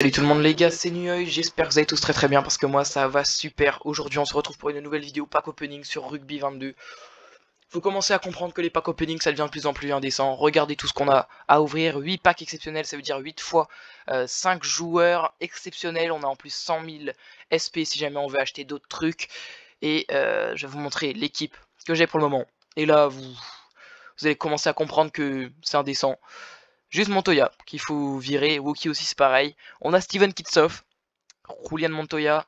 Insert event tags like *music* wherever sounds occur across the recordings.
Salut tout le monde les gars, c'est Nuoy, j'espère que vous allez tous très très bien parce que moi ça va super. Aujourd'hui on se retrouve pour une nouvelle vidéo pack opening sur Rugby 22. Vous commencez à comprendre que les packs opening ça devient de plus en plus indécent. Regardez tout ce qu'on a à ouvrir, 8 packs exceptionnels, ça veut dire 8 fois 5 euh, joueurs exceptionnels. On a en plus 100 000 SP si jamais on veut acheter d'autres trucs. Et euh, je vais vous montrer l'équipe que j'ai pour le moment. Et là vous, vous allez commencer à comprendre que c'est indécent. Juste Montoya, qu'il faut virer. Wookie aussi, c'est pareil. On a Steven Kitsoff, Julian Montoya,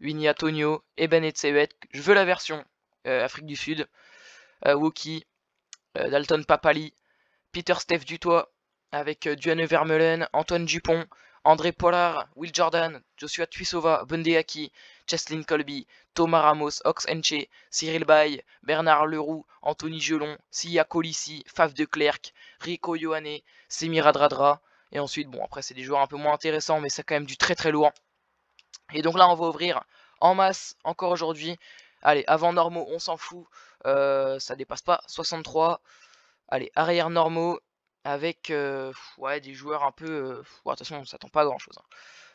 Winnie Antonio, Eben Etzebet. Je veux la version euh, Afrique du Sud. Euh, Wookie, euh, Dalton Papali, Peter Steph Dutoit, avec Duane Vermeulen, Antoine Dupont, André Pollard, Will Jordan, Joshua Tuisova, Bundeaki, Cheslin Colby, Thomas Ramos, Ox Enche, Cyril Bay, Bernard Leroux, Anthony Gelon, Sia Colissi, Faf de Clercq, Rico Ioane, Semira Et ensuite, bon, après, c'est des joueurs un peu moins intéressants, mais c'est quand même du très très lourd. Et donc là, on va ouvrir en masse, encore aujourd'hui. Allez, avant normaux, on s'en fout. Euh, ça dépasse pas 63. Allez, arrière normaux avec euh, des joueurs un peu... Euh, attention de toute façon, on s'attend pas à grand-chose. Hein.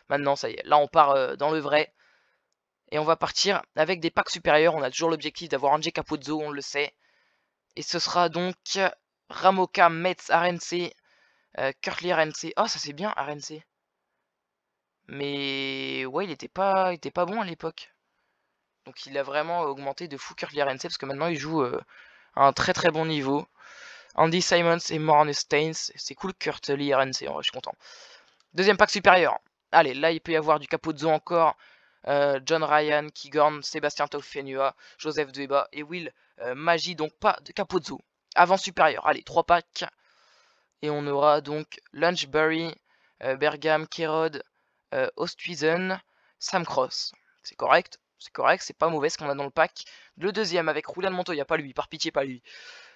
Maintenant, ça y est, là, on part dans le vrai. Et on va partir avec des packs supérieurs. On a toujours l'objectif d'avoir un Capozzo, on le sait. Et ce sera donc Ramoka, Metz, RNC, Kirtley, RNC. Oh, ça c'est bien, RNC. Mais ouais, il était pas, il était pas bon à l'époque. Donc il a vraiment augmenté de fou Kirtley, RNC parce que maintenant il joue euh, à un très très bon niveau. Andy Simons et Morne Stains. C'est cool Kirtley, RNC, je suis content. Deuxième pack supérieur. Allez, là il peut y avoir du Capozzo encore. Euh, John Ryan, Kigorn, Sébastien Taufenua, Joseph Deba et Will euh, Magie, donc pas de Capozzo. Avant supérieur, allez, trois packs. Et on aura donc Lunchbury, euh, Bergam, Kerod, euh, Osthuizen, Sam Cross. C'est correct, c'est correct, c'est pas mauvais ce qu'on a dans le pack. Le deuxième avec Roulan Montoya, pas lui, par pitié, pas lui.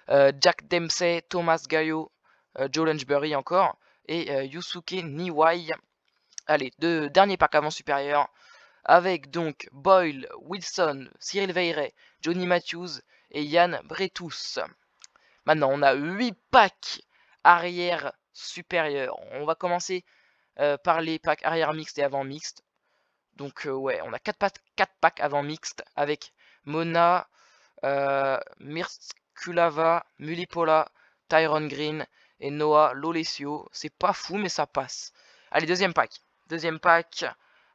Euh, Jack Dempsey, Thomas Gaillot, Joe Lunchbury encore. Et Yusuke Niwai. Allez, deux, dernier pack avant supérieur avec donc Boyle, Wilson, Cyril Veiret Johnny Matthews et Yann Bretous. Maintenant, on a 8 packs arrière supérieurs On va commencer euh, par les packs arrière mixte et avant mixte. Donc euh, ouais, on a 4 packs, avant mixte avec Mona, euh, Mirskulava, Mulipola, Tyron Green et Noah Lolesio. C'est pas fou mais ça passe. Allez, deuxième pack. Deuxième pack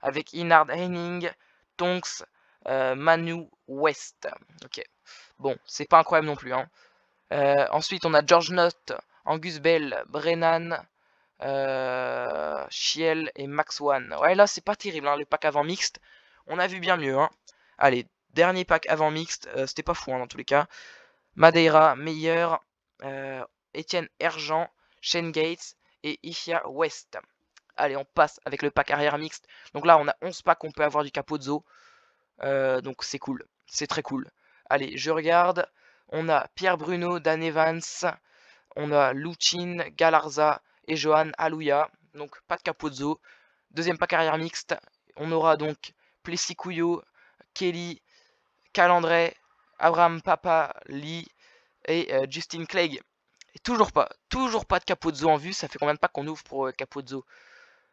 avec Inard Henning, Tonks, euh, Manu West. Ok. Bon, c'est pas incroyable non plus. Hein. Euh, ensuite, on a George Nott, Angus Bell, Brennan, euh, Chiel et Max One. Ouais, là, c'est pas terrible, hein, le pack avant mixte. On a vu bien mieux. Hein. Allez, dernier pack avant mixte. Euh, c'était pas fou, hein, dans tous les cas. Madeira, Meyer, Etienne Ergent, Shane Gates et Ifia West. Allez, on passe avec le pack arrière mixte. Donc là, on a 11 packs qu'on peut avoir du Capozzo. donc c'est cool. C'est très cool. Allez, je regarde. On a Pierre Bruno, Dan Evans, on a Luchin, Galarza et Johan Alouya. Donc pas de Capozzo. Deuxième pack carrière mixte. On aura donc Plessis Kelly, Calandré, Abraham Papa, Lee et euh, Justin Clegg. Et toujours pas, toujours pas de Capozzo en vue. Ça fait combien de pas qu'on ouvre pour euh, Capozzo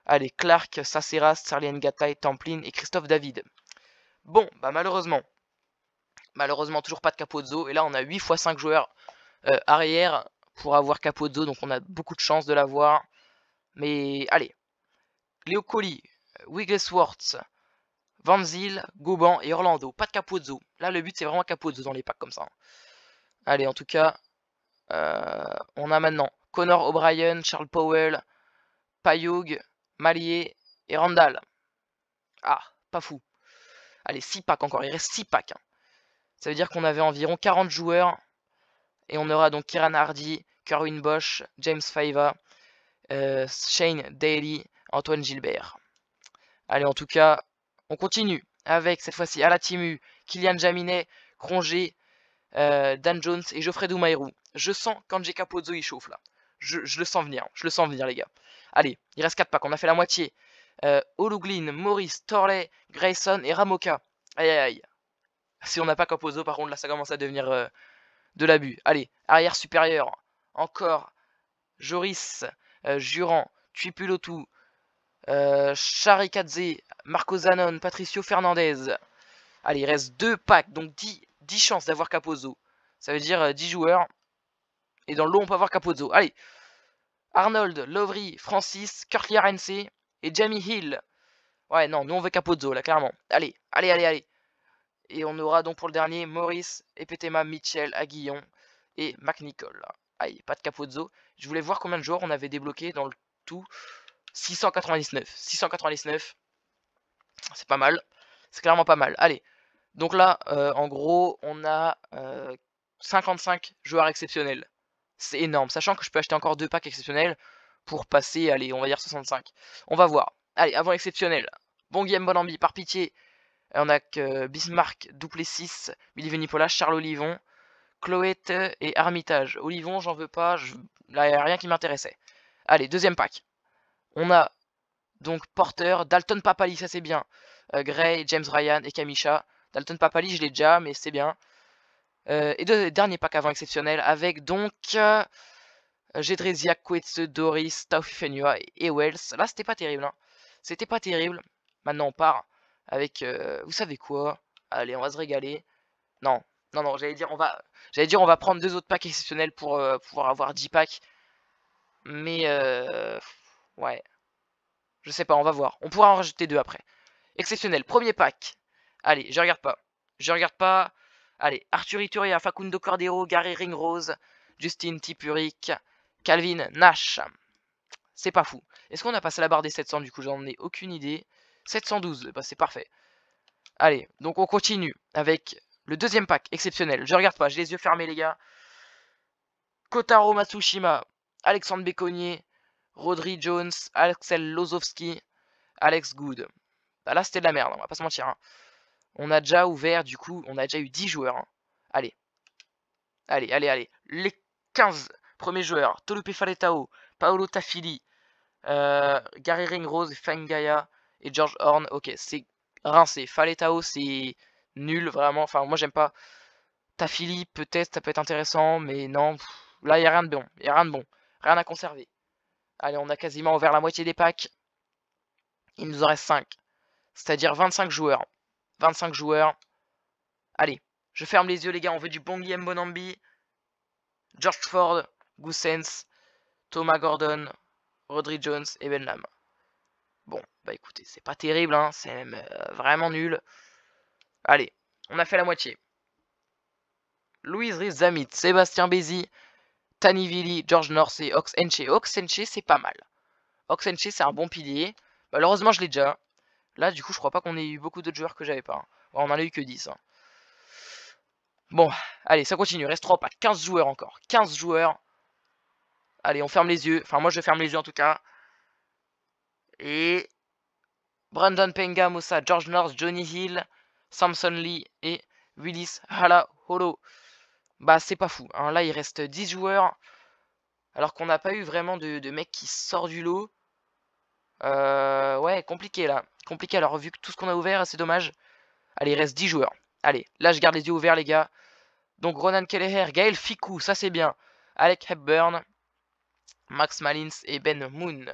Allez, Clark, Saceras, Sarlien Gattai, Templin et Christophe David. Bon, bah malheureusement, Malheureusement, toujours pas de Capozzo. Et là, on a 8 x 5 joueurs euh, arrière pour avoir Capozzo. Donc, on a beaucoup de chance de l'avoir. Mais allez. Léo Colli, Wigglesworth, Van Zyl, Goban et Orlando. Pas de Capozzo. Là, le but, c'est vraiment Capozzo dans les packs comme ça. Allez, en tout cas, euh, on a maintenant Connor O'Brien, Charles Powell, Payog, Malier et Randall. Ah, pas fou. Allez, 6 packs encore. Il reste 6 packs. Hein. Ça veut dire qu'on avait environ 40 joueurs. Et on aura donc Kiran Hardy, Kerwin Bosch, James Faiva, euh, Shane Daly, Antoine Gilbert. Allez, en tout cas, on continue avec cette fois-ci Alatimu, Kylian Jaminet, Krongé, euh, Dan Jones et Geoffrey mairou. Je sens qu'Anjeka Capozo il chauffe là. Je, le sens venir, je le sens venir les gars. Allez, il reste 4 packs, on a fait la moitié. Euh, Oluglin, Maurice, Torley, Grayson et Ramoka. Aïe aïe aïe. Si on n'a pas Capozo, par contre, là, ça commence à devenir euh, de l'abus. Allez, arrière supérieur. Encore. Joris, Juran euh, Jurand, Tuipulotu, euh, Charikadze, Marco Zanon, Patricio Fernandez. Allez, il reste 2 packs, donc 10, chances d'avoir Capozzo. Ça veut dire 10 euh, joueurs. Et dans l'eau, on peut avoir Capozzo. Allez, Arnold, Lovry, Francis, Kurt et Jamie Hill. Ouais, non, nous on veut Capozzo, là, clairement. Allez, allez, allez, allez. Et on aura donc pour le dernier Maurice, Epetema, Mitchell, Aguillon et McNichol. Aïe, pas de Capozzo. Je voulais voir combien de joueurs on avait débloqué dans le tout. 699. 699. C'est pas mal. C'est clairement pas mal. Allez. Donc là, euh, en gros, on a 55 euh, joueurs exceptionnels. C'est énorme. Sachant que je peux acheter encore deux packs exceptionnels pour passer, allez, on va dire 65. On va voir. Allez, avant exceptionnel. Bon game, bon ambi, par pitié on a que Bismarck, Duplessis, Venipola, Charles Olivon, Chloé et Armitage. Olivon, j'en veux pas, là, il a rien qui m'intéressait. Allez, deuxième pack. On a donc Porter, Dalton Papali, ça c'est bien. Euh, Gray, James Ryan et Kamisha. Dalton Papali, je l'ai déjà, mais c'est bien. Euh, et deux, dernier pack avant exceptionnel avec donc Gedrezia, euh, Doris, Taufifenua et Wells. Là, c'était pas terrible. Hein. C'était pas terrible. Maintenant, on part avec euh, vous savez quoi Allez, on va se régaler. Non, non, non, j'allais dire on va, j'allais dire on va prendre deux autres packs exceptionnels pour euh, pouvoir avoir 10 packs. Mais euh, ouais, je sais pas, on va voir. On pourra en rajouter deux après. Exceptionnel, premier pack. Allez, je regarde pas, je regarde pas. Allez, Arthur Ituria, Facundo Cordero, Gary Ringrose, Justin Tipuric, Calvin Nash. C'est pas fou. Est-ce qu'on a passé la barre des 700 du coup J'en ai aucune idée. 712, bah, c'est parfait. Allez, donc on continue avec le deuxième pack, exceptionnel. Je regarde pas, j'ai les yeux fermés les gars. Kotaro Matsushima, Alexandre Béconnier, Rodri Jones, Axel Lozovski, Alex Good. Bah là c'était de la merde, on va pas se mentir. Hein. On a déjà ouvert, du coup, on a déjà eu 10 joueurs. Hein. Allez. Allez, allez, allez. Les 15 premiers joueurs. Tolupe Faletao, Paolo Tafili, euh, Gary Ringrose, Fangaya, et George Horn, ok, c'est rincé. Faletao, c'est nul, vraiment. Enfin, moi, j'aime pas. Tafili, peut-être, ça peut être intéressant, mais non. là, il n'y a rien de bon. Il a rien de bon. Rien à conserver. Allez, on a quasiment ouvert la moitié des packs. Il nous en reste 5. C'est-à-dire 25 joueurs. 25 joueurs. Allez, je ferme les yeux, les gars. On veut du bon Guillaume Bonambi. George Ford, Goussens, Thomas Gordon, Rodri Jones et Ben Lam. Bah écoutez, c'est pas terrible, hein, c'est vraiment nul. Allez, on a fait la moitié. Louise Rizamit, Sébastien Bézi, Vili, George North et Oxenche. Oxenche, c'est pas mal. Oxenche, c'est un bon pilier. Malheureusement, je l'ai déjà. Là, du coup, je crois pas qu'on ait eu beaucoup d'autres joueurs que j'avais pas. Hein. on en a eu que 10. Hein. Bon, allez, ça continue. Reste 3 pas 15 joueurs encore. 15 joueurs. Allez, on ferme les yeux. Enfin, moi, je ferme les yeux en tout cas. Et Brandon Penga, Moussa, George North, Johnny Hill, Samson Lee et Willis Holo. Bah, c'est pas fou. Hein. Là, il reste 10 joueurs. Alors qu'on n'a pas eu vraiment de, mec qui sort du lot. Euh, ouais, compliqué là. Compliqué. Alors, vu que tout ce qu'on a ouvert, c'est dommage. Allez, il reste 10 joueurs. Allez, là, je garde les yeux ouverts, les gars. Donc, Ronan Kelleher, Gaël Ficou, ça c'est bien. Alec Hepburn, Max Malins et Ben Moon.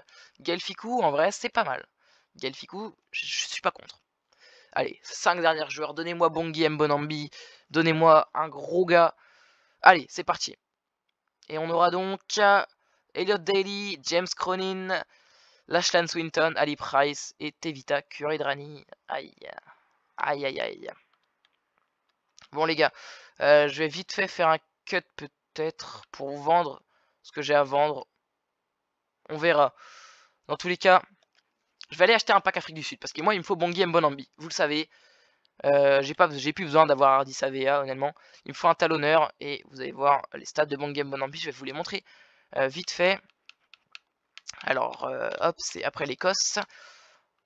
Gaël Ficou, en vrai, c'est pas mal. Gelfiku, je, suis pas contre. Allez, cinq derniers joueurs. Donnez-moi Bongi Mbonambi. Donnez-moi un gros gars. Allez, c'est parti. Et on aura donc Elliot Daly, James Cronin, Lashlan Swinton, Ali Price et Tevita Curidrani. Aïe. Aïe, aïe, aïe. Bon, les gars, euh, je vais vite fait faire un cut peut-être pour vendre ce que j'ai à vendre. On verra. Dans tous les cas, je vais aller acheter un pack Afrique du Sud parce que moi il me faut Bongi Mbonambi, vous le savez. Euh, j'ai pas, j'ai plus besoin d'avoir Ardis AVEA honnêtement. Il me faut un talonneur et vous allez voir les stats de Bongi Mbonambi, je vais vous les montrer euh, vite fait. Alors euh, hop, c'est après l'Écosse.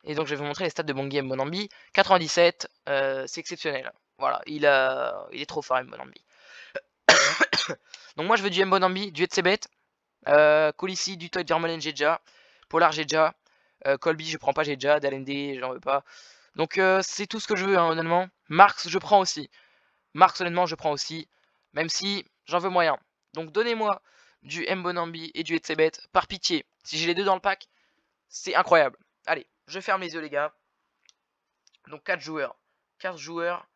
Et donc je vais vous montrer les stats de Bongi Mbonambi. 97, c'est exceptionnel. Voilà, il, a, il est trop fort Mbonambi. *coughs* donc moi je veux du Mbonambi, du Etsebet, euh, Colissi, du Toit Vermeulen j'ai déjà, Polar j'ai euh, Colby, je prends pas, j'ai déjà. Dalende, j'en veux pas. Donc euh, c'est tout ce que je veux, hein, honnêtement. Marx, je prends aussi. Marx, honnêtement, je prends aussi. Même si j'en veux moyen. Donc donnez-moi du Mbonambi et du Etsebet, par pitié. Si j'ai les deux dans le pack, c'est incroyable. Allez, je ferme les yeux, les gars. Donc 4 joueurs. 4 joueurs.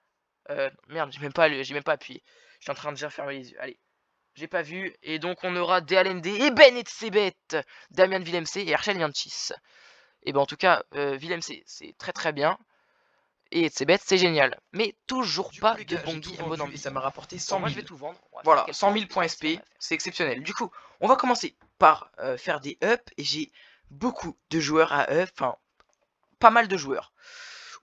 Euh, merde, j'ai même, pas, même pas appuyé. Je suis en train de dire fermer les yeux. Allez, j'ai pas vu. Et donc on aura DLND et Ben Etsebet, Damian Villemc et Archel Yanchis. Et ben en tout cas, euh, c'est très très bien. Et c'est bête, c'est génial. Mais toujours pas de bon à ça m'a rapporté 100 000. tout Voilà, 100 000 points SP, c'est exceptionnel. Du coup, on va commencer par euh, faire des up Et j'ai beaucoup de joueurs à up, enfin, pas mal de joueurs.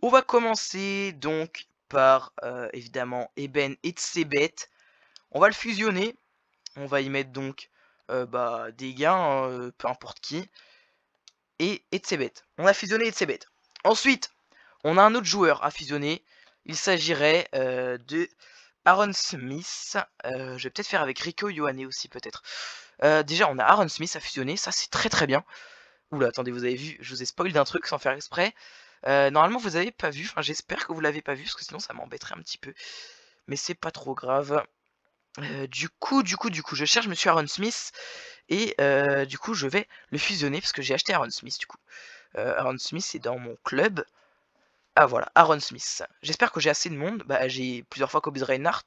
On va commencer donc par, euh, évidemment, Eben et Tsebet. On va le fusionner. On va y mettre donc euh, bah, des gains, hein, peu importe qui et, de On a fusionné et de Ensuite, on a un autre joueur à fusionner. Il s'agirait euh, de Aaron Smith. Euh, je vais peut-être faire avec Rico Yohane aussi, peut-être. Euh, déjà, on a Aaron Smith à fusionner. Ça, c'est très très bien. Oula, attendez, vous avez vu, je vous ai spoil d'un truc sans faire exprès. normalement, vous n'avez pas vu. Enfin, j'espère que vous l'avez pas vu, parce que sinon, ça m'embêterait un petit peu. Mais c'est pas trop grave. du coup, du coup, du coup, je cherche Monsieur Aaron Smith. Et euh, du coup, je vais le fusionner parce que j'ai acheté Aaron Smith du coup. Euh, Aaron Smith est dans mon club. Ah voilà, Aaron Smith. J'espère que j'ai assez de monde. Bah, j'ai plusieurs fois copié Reinhardt.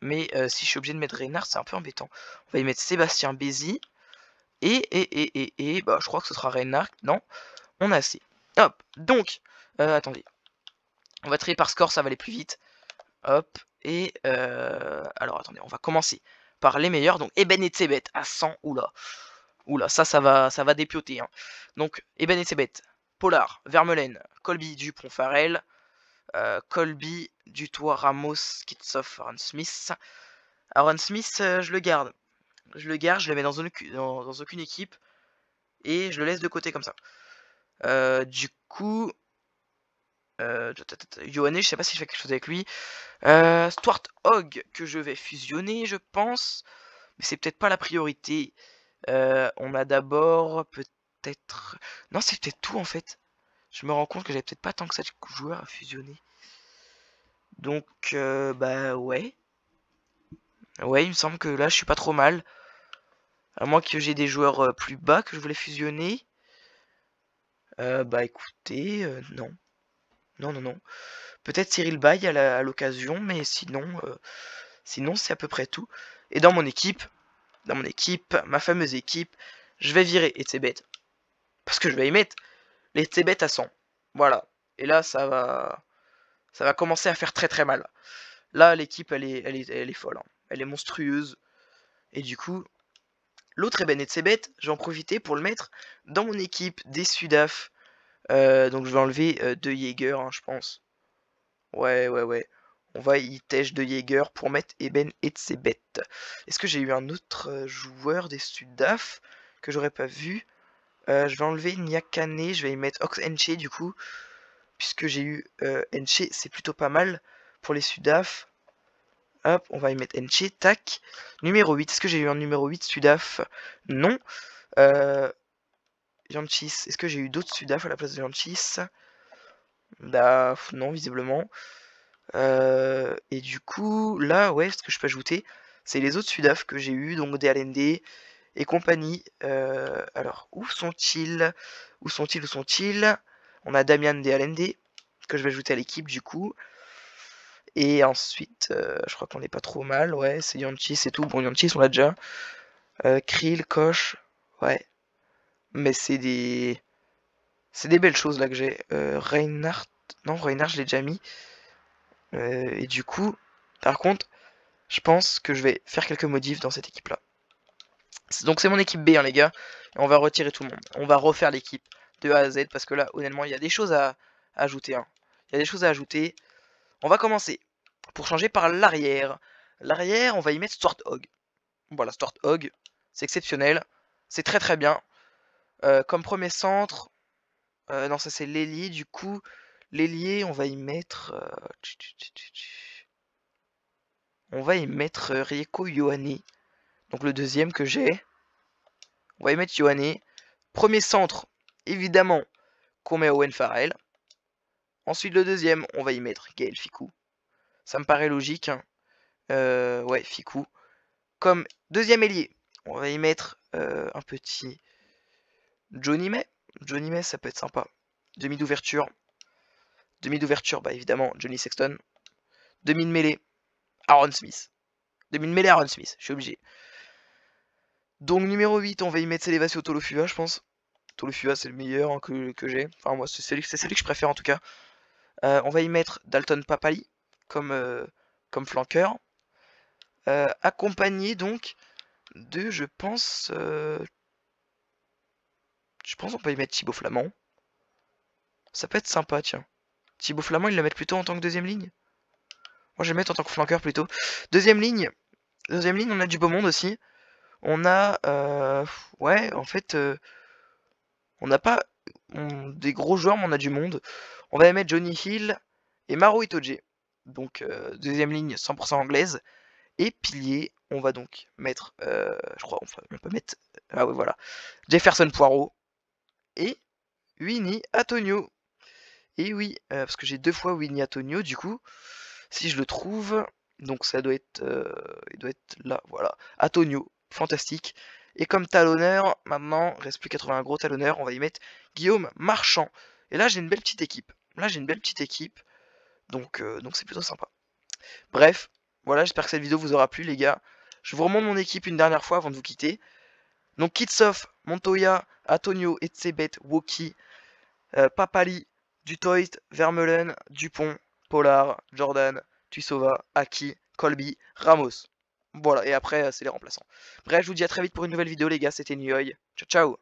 Mais euh, si je suis obligé de mettre Reinhardt, c'est un peu embêtant. On va y mettre Sébastien Bézi. Et, et, et, et, et, bah, je crois que ce sera Reinhardt. Non, on a assez. Hop, donc, attendez. On va trier par score, ça va aller plus vite. Hop, et alors attendez, on va commencer par les meilleurs, donc Eben et Tsebet à 100, oula. Oula, ça, ça va, ça va dépioter. Hein. Donc, Eben et Tsebet, Polar, Vermeulen, Colby, Dupont, Farrell, euh, Colby, Dutoit, Ramos, Kitsoff, Aaron Smith. Aaron Smith, euh, je le garde. Je le garde, je le mets dans, dans aucune équipe. Et je le laisse de côté comme ça. Euh, du coup, euh, je sais pas si je fais quelque chose avec lui. Euh, Stuart que je vais fusionner, je pense. Mais c'est peut-être pas la priorité. Euh, on a d'abord peut-être... Non, c'est peut-être tout en fait. Je me rends compte que j'avais peut-être pas tant que ça de joueurs à fusionner. Donc, euh, bah ouais. Ouais, il me semble que là, je suis pas trop mal. À moins que j'ai des joueurs euh, plus bas que je voulais fusionner. bah écoutez, non. Non, non, non. Peut-être Cyril Bay à l'occasion, mais sinon, euh, sinon c'est à peu près tout. Et dans mon équipe, dans mon équipe, ma fameuse équipe, je vais virer Etzebet. Parce que je vais y mettre les T-bêtes à 100. Voilà. Et là, ça va, ça va commencer à faire très très mal. Là, l'équipe, elle est, elle est, folle. Hein. Elle est monstrueuse. Et du coup, l'autre Eben eh Etzebet, je vais en profiter pour le mettre dans mon équipe des Sudaf euh, donc je vais enlever euh, De deux Jaeger, hein, je pense. Ouais, ouais, ouais. On va y tèche de Jaeger pour mettre Eben et ses bêtes. Est-ce que j'ai eu un autre euh, joueur des Sudaf que j'aurais pas vu Je vais enlever Niakane, je vais y mettre Ox Enche du coup. Puisque j'ai eu Enche, c'est plutôt pas mal pour les Sudaf. Hop, on va y mettre Enche, tac. Numéro 8, est-ce que j'ai eu un numéro 8 Sudaf Non. Euh, Yanchis. Est-ce que j'ai eu d'autres Sudaf à la place de Yanchis Bah non, visiblement. Euh, et du coup, là, ouais, ce que je peux ajouter, c'est les autres Sudaf que j'ai eu, donc des et compagnie. Euh, alors, où sont-ils Où sont-ils Où sont-ils On a Damian des LND, que je vais ajouter à l'équipe du coup. Et ensuite, euh, je crois qu'on n'est pas trop mal, ouais, c'est Yanchis et tout. Bon, Yanchis, on l'a déjà. Krill, Koch, ouais, mais c'est des... C'est des belles choses là que j'ai. Euh, Reinhardt... Non, Reinhardt, je l'ai déjà mis. Euh, et du coup, par contre, je pense que je vais faire quelques modifs dans cette équipe-là. Donc c'est mon équipe B, hein, les gars. Et on va retirer tout le monde. On va refaire l'équipe de A à Z parce que là, honnêtement, il y a des choses à, ajouter. Hein. Il y a des choses à ajouter. On va commencer pour changer par l'arrière. L'arrière, on va y mettre Hogg Voilà, Hog, c'est exceptionnel. C'est très très bien. Euh, comme premier centre, euh, non, ça c'est l'ailier. Du coup, l'ailier, on va y mettre. Euh, on va y mettre Rieko Yohani. Donc le deuxième que j'ai. On va y mettre Ioane. Premier centre, évidemment, qu'on met Owen Farrell. Ensuite, le deuxième, on va y mettre Gaël Ficou. Ça me paraît logique. Hein. ouais, Ficou. Comme deuxième ailier, on va y mettre un petit Johnny May. Johnny May, ça peut être sympa. Demi d'ouverture. Demi d'ouverture, bah évidemment, Johnny Sexton. Demi de mêlée, Aaron Smith. Demi de mêlée, Aaron Smith, je suis obligé. Donc numéro 8, on va y mettre Célévasio Tolofua, je pense. Tolofua, c'est le meilleur hein, que, j'ai. Enfin, moi, c'est celui, que je préfère en tout cas. Euh, on va y mettre Dalton Papali comme, euh, comme flanqueur. Euh, accompagné donc de, je pense, je pense qu'on peut y mettre Thibaut Flamand. Ça peut être sympa, tiens. Thibaut Flamand, il le met plutôt en tant que deuxième ligne Moi, je vais le mettre en tant que flanqueur plutôt. Deuxième ligne. Deuxième ligne, on a du beau monde aussi. On a... Euh, ouais, en fait... Euh, on n'a pas des gros joueurs, mais on a du monde. On va y mettre Johnny Hill et Maro Itoje. Donc, euh, deuxième ligne 100% anglaise. Et pilier, on va donc mettre... je crois, on peut mettre... Ah oui, voilà. Jefferson Poirot et Winnie Antonio. Et oui, euh, parce que j'ai deux fois Winnie Antonio, du coup, si je le trouve, donc ça doit être, euh, il doit être là, voilà. Antonio, fantastique. Et comme talonneur, maintenant, il reste plus 80 gros talonneur, on va y mettre Guillaume Marchand. Et là, j'ai une belle petite équipe. Là, j'ai une belle petite équipe, donc euh, donc c'est plutôt sympa. Bref, voilà, j'espère que cette vidéo vous aura plu, les gars. Je vous remonte mon équipe une dernière fois avant de vous quitter. Donc Kitsov, Montoya, Antonio, Etzebet, Woki, euh, Papali, Dutoist, Vermeulen, Dupont, Polar, Jordan, Tuisova, Aki, Colby, Ramos. Voilà, et après, euh, c'est les remplaçants. Bref, je vous dis à très vite pour une nouvelle vidéo, les gars. C'était Nioy. Ciao, ciao